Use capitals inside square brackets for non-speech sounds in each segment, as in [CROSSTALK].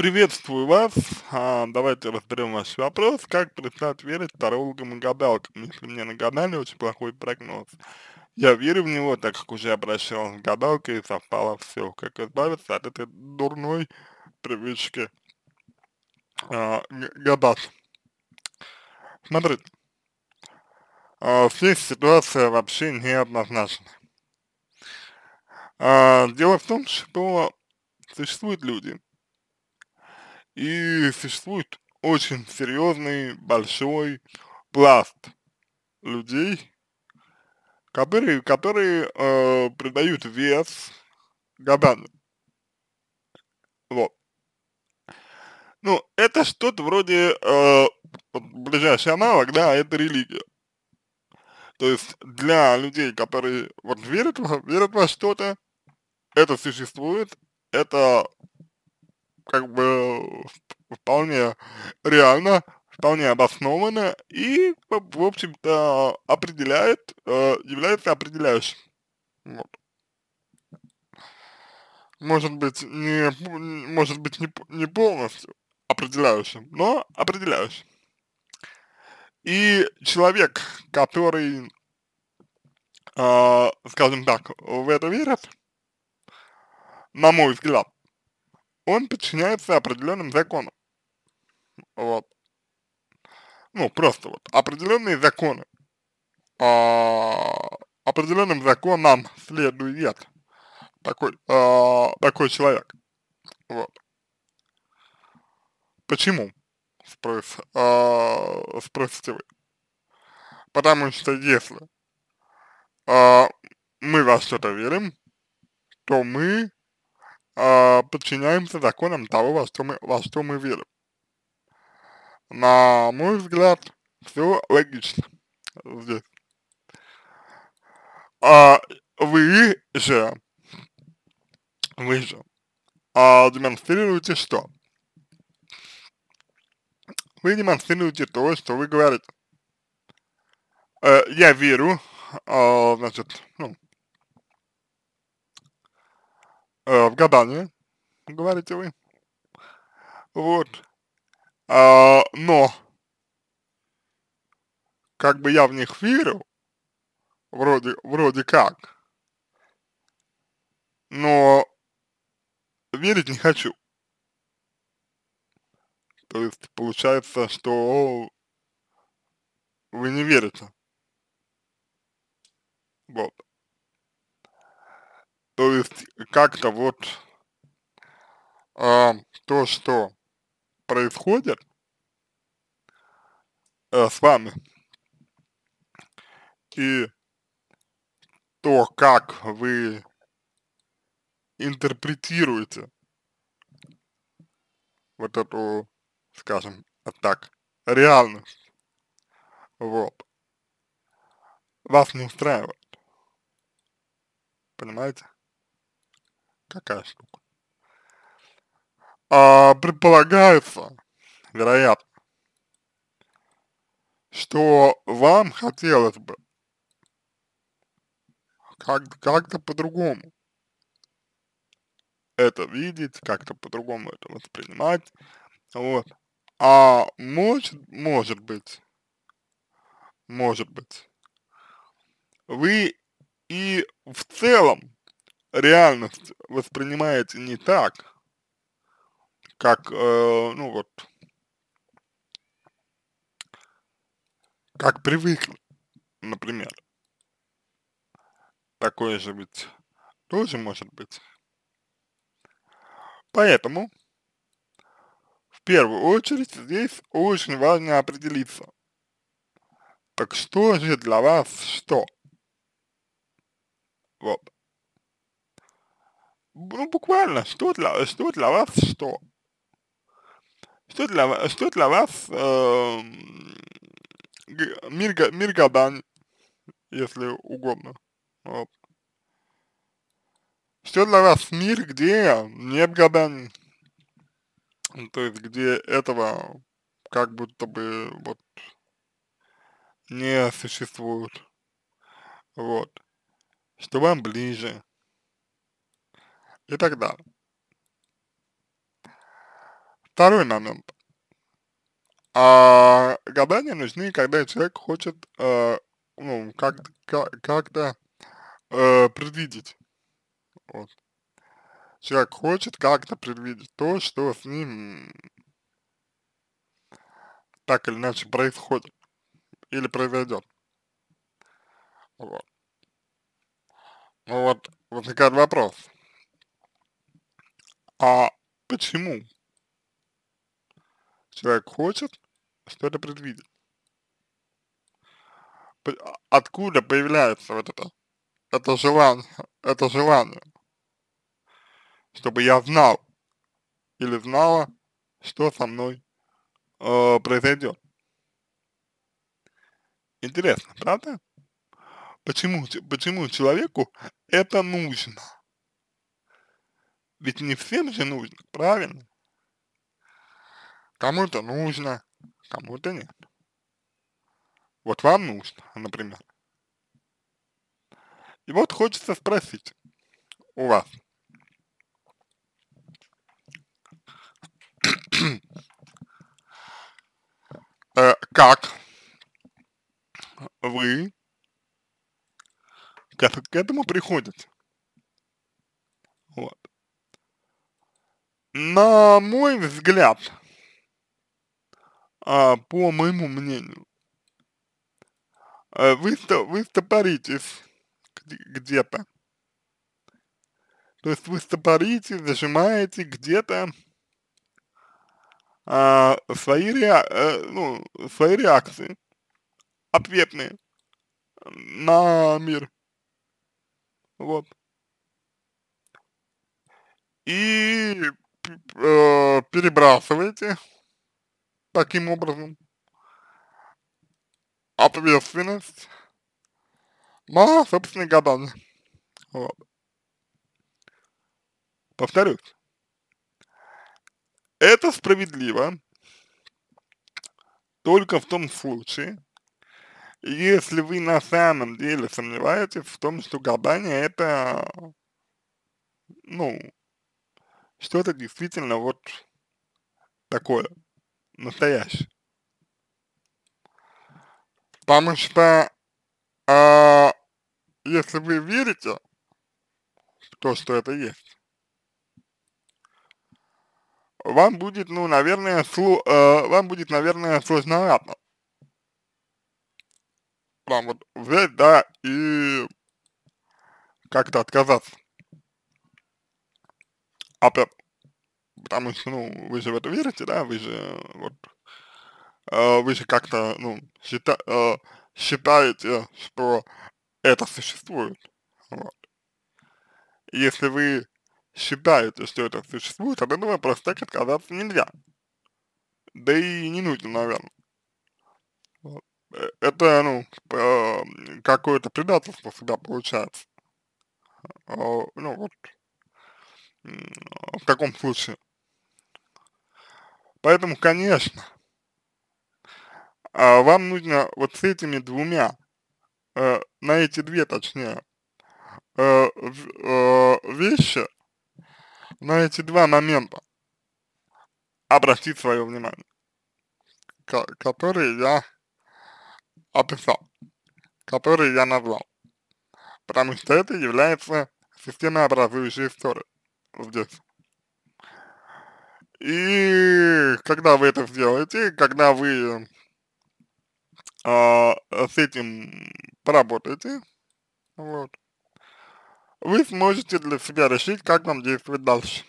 Приветствую вас. А, давайте разберем ваш вопрос. Как перестать верить тарологам и гадалкам, если мне нагадали очень плохой прогноз? Я верю в него, так как уже обращалась к гадалке и совпало все. Как избавиться от этой дурной привычки а, гадать? Смотрите, а, здесь ситуация вообще неоднозначна. А, дело в том, что существуют люди, и существует очень серьезный, большой пласт людей, которые, которые э, придают вес гаданию. Вот. Ну, это что-то вроде э, ближайший аналог, да, это религия. То есть для людей, которые вот верят, верят во что-то, это существует, это как бы э, вполне реально, вполне обоснованно и, в общем-то, определяет, э, является определяющим. Вот. Может быть, не, может быть не, не полностью определяющим, но определяющим. И человек, который, э, скажем так, в это верит, на мой взгляд, он подчиняется определенным законам. Вот. Ну, просто вот определенные законы. А, определенным законам следует такой, а, такой человек. Вот. Почему? Спрос, а, спросите вы. Потому что если а, мы во что-то верим, то мы э, подчиняемся законам того, во что мы, во что мы верим. На мой взгляд, все логично здесь. А вы же, вы же а, демонстрируете что? Вы демонстрируете то, что вы говорите. Э, я верю, э, значит, ну, э, в гадании, говорите вы. Вот. А, но, как бы я в них верил, вроде, вроде как, но верить не хочу. То есть получается, что вы не верите. Вот. То есть как-то вот э, то, что происходит э, с вами, и то, как вы интерпретируете вот эту, скажем так, реальность, вот, вас не устраивает. Понимаете? Какая штука? А, предполагается, вероятно, что вам хотелось бы как-то как по-другому это видеть, как-то по-другому это воспринимать, вот. А может, может быть, может быть, вы и в целом реальность воспринимаете не так, как, э, ну вот, как привыкли, например. Такое же ведь тоже может быть. Поэтому, в первую очередь, здесь очень важно определиться. Так что же для вас что? Вот ну, буквально, что для, что для вас что? Что для, что для вас э, мир, мир гаданий, если угодно. Вот. Что для вас мир, где нет гаданий? То есть, где этого как будто бы вот не существует. Вот. Что вам ближе, и так далее. Второй момент. А гадания нужны, когда человек хочет э, ну, как-то как, э, как предвидеть. Вот. Человек хочет как-то предвидеть то, что с ним так или иначе происходит или произойдет. Вот. Ну вот, возникает вопрос. А почему человек хочет что-то предвидеть? А, откуда появляется вот это, это желание, это желание, чтобы я знал или знала, что со мной э, произойдет? Интересно, правда? Почему, почему человеку это нужно? Ведь не всем же нужно, правильно? Кому-то нужно, кому-то нет. Вот вам нужно, например. И вот хочется спросить у вас. [CLEARS THROAT] э, как вы к, к этому приходите? На мой взгляд, а, по моему мнению, э, вы, вы стопоритесь где-то. То есть вы стопоритесь, зажимаете где-то а, свои, реа э, ну, свои реакции, ответные на мир. Вот. И э, перебрасываете таким образом ответственность на собственные гадания. Вот. Повторюсь. Это справедливо только в том случае, если вы на самом деле сомневаетесь в том, что гадание это, ну, что-то действительно вот такое, настоящее. Потому что а, если вы верите в то, что это есть, вам будет, ну, наверное, сло, э, вам будет, наверное, сложновато. Вам вот взять, да, и как-то отказаться опять, а потому что, ну, вы же в это верите, да, вы же, вот, э, вы же как-то, ну, счита, э, считаете, что это существует, вот. Если вы считаете, что это существует, от этого просто так отказаться нельзя. Да и не нужно, наверное. Вот. Э, это, ну, типа, какое-то предательство всегда получается. Ну, вот, в таком случае. Поэтому, конечно, а, вам нужно вот с этими двумя, э, на эти две, точнее, э, э, вещи, на эти два момента обратить свое внимание, которые я описал, которые я назвал, потому что это является образующей историей здесь. И когда вы это сделаете, когда вы а, с этим поработаете, вот, вы сможете для себя решить, как вам действовать дальше.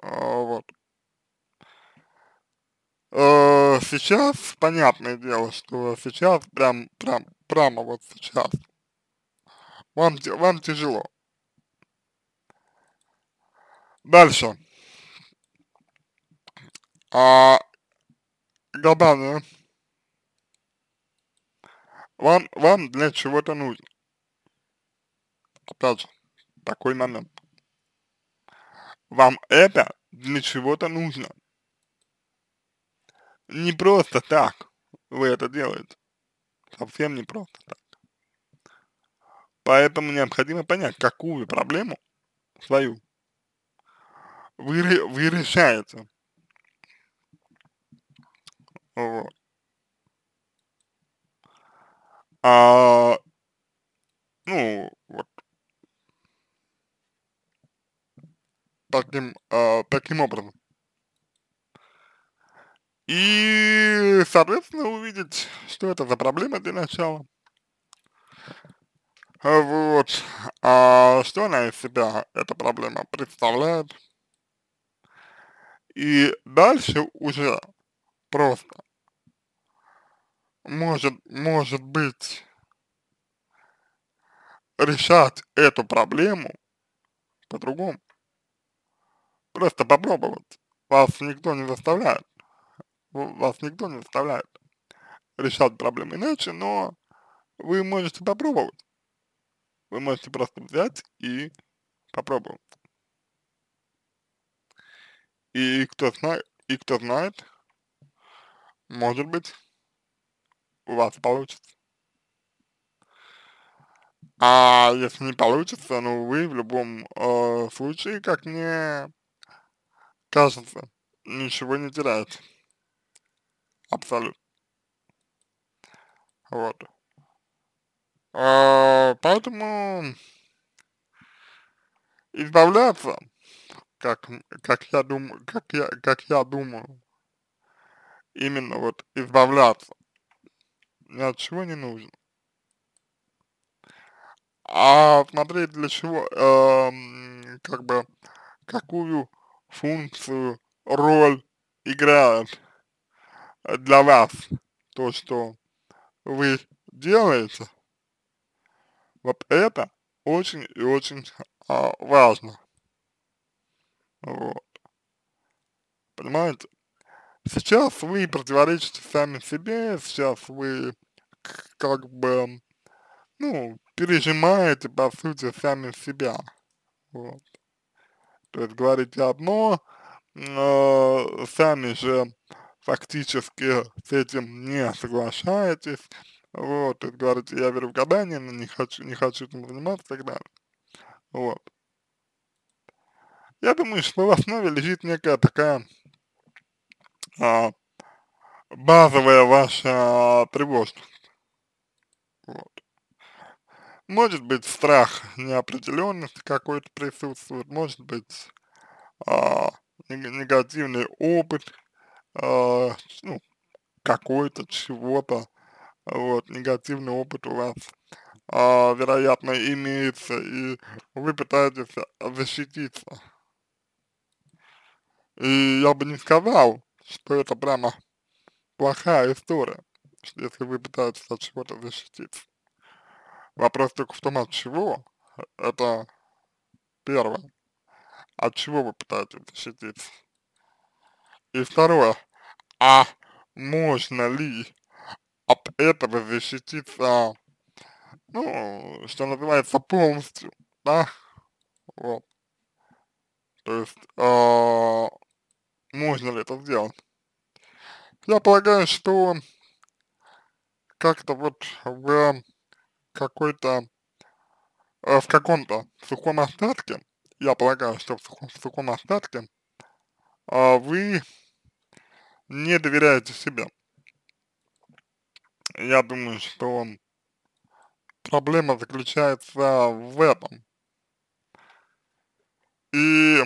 А, вот. А, сейчас, понятное дело, что сейчас, прям, прям, прямо вот сейчас, вам, вам тяжело. Дальше. А, гадание. Вам, вам для чего-то нужно. Опять же, такой момент. Вам это для чего-то нужно. Не просто так вы это делаете. Совсем не просто так. Поэтому необходимо понять, какую проблему свою вы, вы решаете. Вот. А, ну, вот. Таким, а, таким образом. И, соответственно, увидеть, что это за проблема для начала. Вот. А что она из себя, эта проблема, представляет? и дальше уже просто может, может быть решать эту проблему по-другому. Просто попробовать. Вас никто не заставляет. Вас никто не заставляет решать проблемы иначе, но вы можете попробовать. Вы можете просто взять и попробовать. И кто знает, и кто знает, может быть, у вас получится. А если не получится, ну вы в любом э, случае, как мне кажется, ничего не теряете. Абсолютно. Вот. Э, поэтому избавляться как, как, я, дум, как, я, как я думаю, именно вот избавляться ни от чего не нужно. А смотреть для чего, э, как бы, какую функцию, роль играет для вас то, что вы делаете, вот это очень и очень а, важно. Вот. Понимаете? Сейчас вы противоречите сами себе, сейчас вы как бы, ну, пережимаете, по сути, сами себя. Вот. То есть говорите одно, но сами же фактически с этим не соглашаетесь, вот, то говорите, я верю в гадание, но не хочу, не хочу этим заниматься и так далее. Вот. Я думаю, что в основе лежит некая такая а, базовая ваша тревожность. Вот. Может быть страх неопределенности какой-то присутствует, может быть а, негативный опыт, а, ну, какой-то чего-то, вот, негативный опыт у вас, а, вероятно, имеется, и вы пытаетесь защититься и я бы не сказал, что это прямо плохая история, что если вы пытаетесь от чего-то защититься. Вопрос только в том, от чего. Это первое. От чего вы пытаетесь защититься? И второе. А можно ли от этого защититься, ну, что называется, полностью, да? Вот. То есть, э, можно ли это сделать. Я полагаю, что как-то вот в какой-то, э, в каком-то сухом остатке, я полагаю, что в сухом, в сухом остатке а, вы не доверяете себе. Я думаю, что проблема заключается в этом. И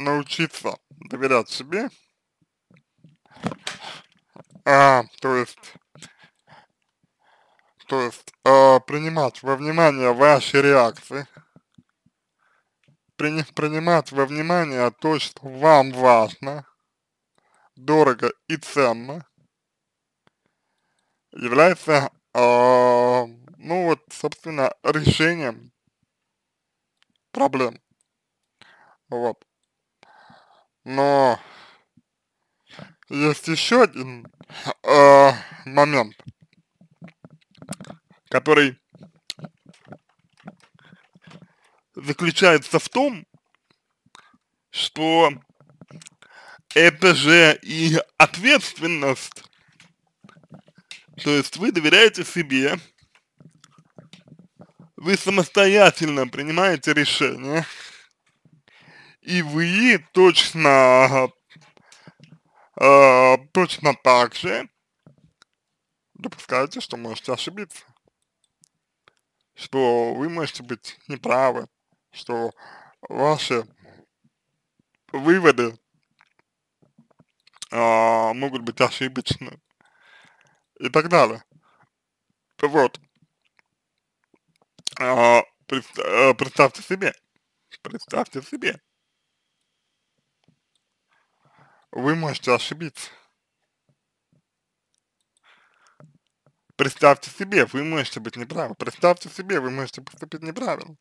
научиться доверять себе, а, то есть, то есть а, принимать во внимание ваши реакции, при, принимать во внимание то, что вам важно, дорого и ценно, является, а, ну вот, собственно, решением проблем. Вот. Но есть еще один э, момент, который заключается в том, что это же и ответственность. То есть вы доверяете себе, вы самостоятельно принимаете решение, и вы точно, э, точно так же допускаете, что можете ошибиться, что вы можете быть неправы, что ваши выводы э, а, могут быть ошибочны и так далее. Вот. А, представьте себе, представьте себе, вы можете ошибиться. Представьте себе, вы можете быть неправы. Представьте себе, вы можете поступить неправильно.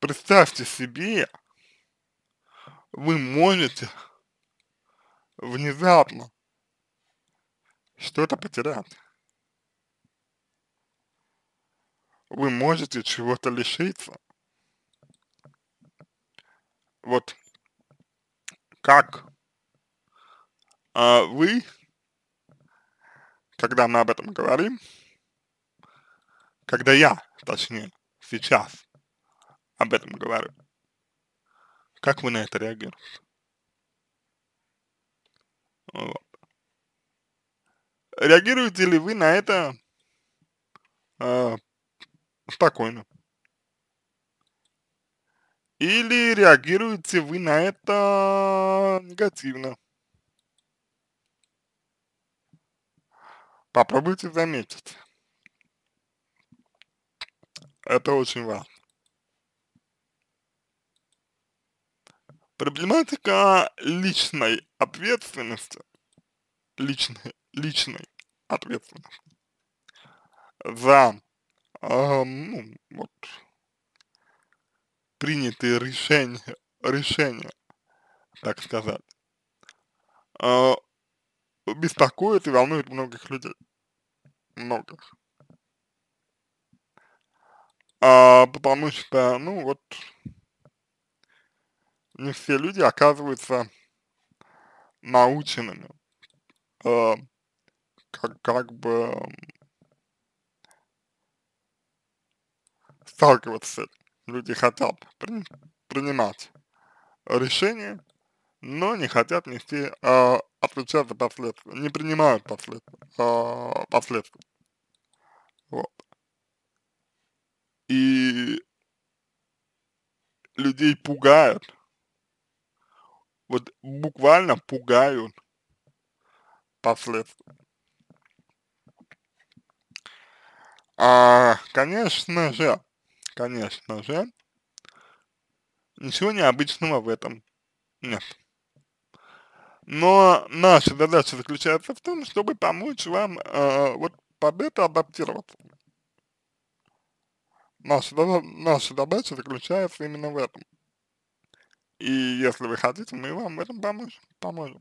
Представьте себе, вы можете внезапно что-то потерять. Вы можете чего-то лишиться. Вот как а вы, когда мы об этом говорим, когда я, точнее, сейчас об этом говорю, как вы на это реагируете? Вот. Реагируете ли вы на это э, спокойно? Или реагируете вы на это негативно? попробуйте заметить. Это очень важно. Проблематика личной ответственности, личной, личной ответственности за э, ну, вот, принятые решения, решения, так сказать, э, беспокоит и волнует многих людей. Многих. А, потому что, ну вот, не все люди оказываются наученными, э, как, как бы сталкиваться. Люди хотят при, принимать решения, но не хотят нести э, а отвечать последствия, не принимают последствия. Э, последствия. Вот. И людей пугают, вот буквально пугают последствия. А, конечно же, конечно же, ничего необычного в этом нет. Но наша задача заключается в том, чтобы помочь вам э, вот под это адаптироваться. Наша, наша задача заключается именно в этом. И если вы хотите, мы вам в этом поможем. поможем.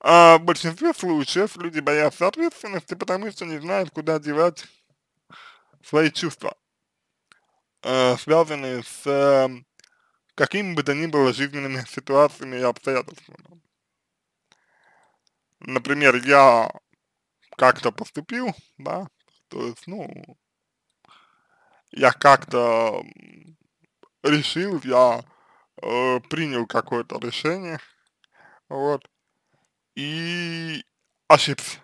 А в большинстве случаев люди боятся ответственности, потому что не знают, куда девать свои чувства, э, связанные с э, какими бы то ни было жизненными [LAUGHS] ситуациями и обстоятельствами. Например, я как-то поступил, да, то есть, ну, я как-то решил, я э, принял какое-то решение, вот, и ошибся.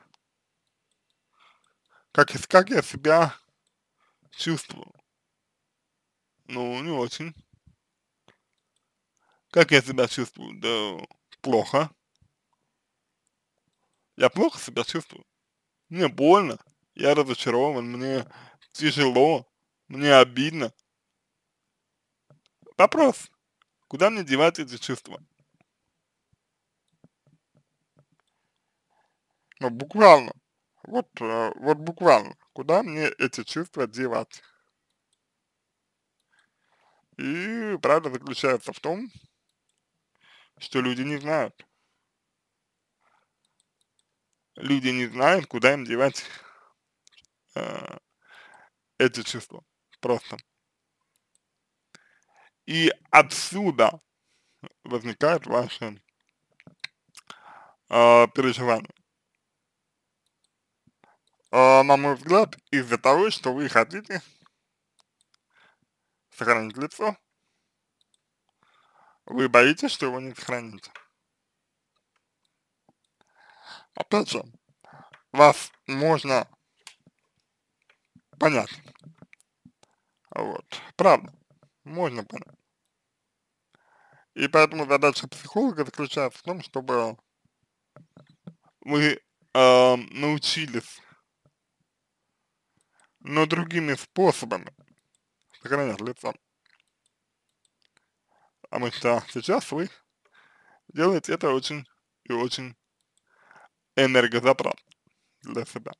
Как, как я себя чувствовал? Ну, не очень. Как я себя чувствую? Да плохо. Я плохо себя чувствую. Мне больно, я разочарован, мне тяжело, мне обидно. Вопрос, куда мне девать эти чувства? Ну, буквально, вот, э, вот буквально, куда мне эти чувства девать? И правда заключается в том, что люди не знают. Люди не знают, куда им девать э, эти чувства. Просто. И отсюда возникает ваше э, переживания. Э, на мой взгляд, из-за того, что вы хотите сохранить лицо, вы боитесь, что его не сохраните? Опять же, вас можно понять. Вот. Правда. Можно понять. И поэтому задача психолога заключается в том, чтобы вы э, научились, но другими способами сохранять лицо. Потому а что сейчас вы делаете это очень и очень энергозатратно для себя.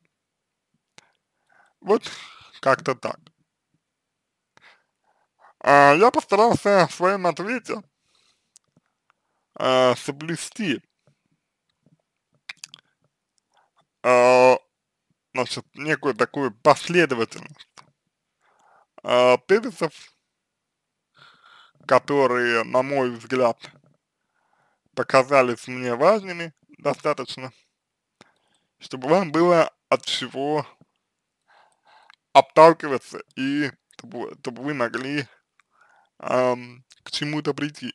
Вот как-то так. А, я постарался в своем ответе а, соблюсти а, значит, некую такую последовательность а, тезисов которые, на мой взгляд, показались мне важными достаточно, чтобы вам было от чего отталкиваться и чтобы, чтобы вы могли эм, к чему-то прийти.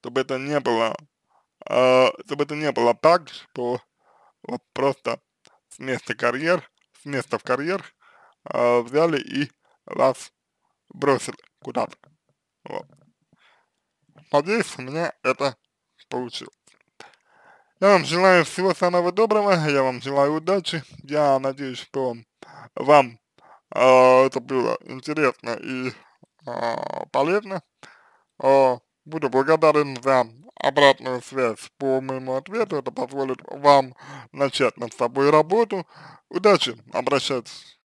Чтобы это не было, э, а, чтобы это не было так, что вот просто с места карьер, с места в карьер э, взяли и вас бросили куда-то. Вот. Надеюсь, у меня это получилось. Я вам желаю всего самого доброго, я вам желаю удачи. Я надеюсь, что вам э, это было интересно и э, полезно. Э, буду благодарен за обратную связь по моему ответу. Это позволит вам начать над собой работу. Удачи, обращайтесь.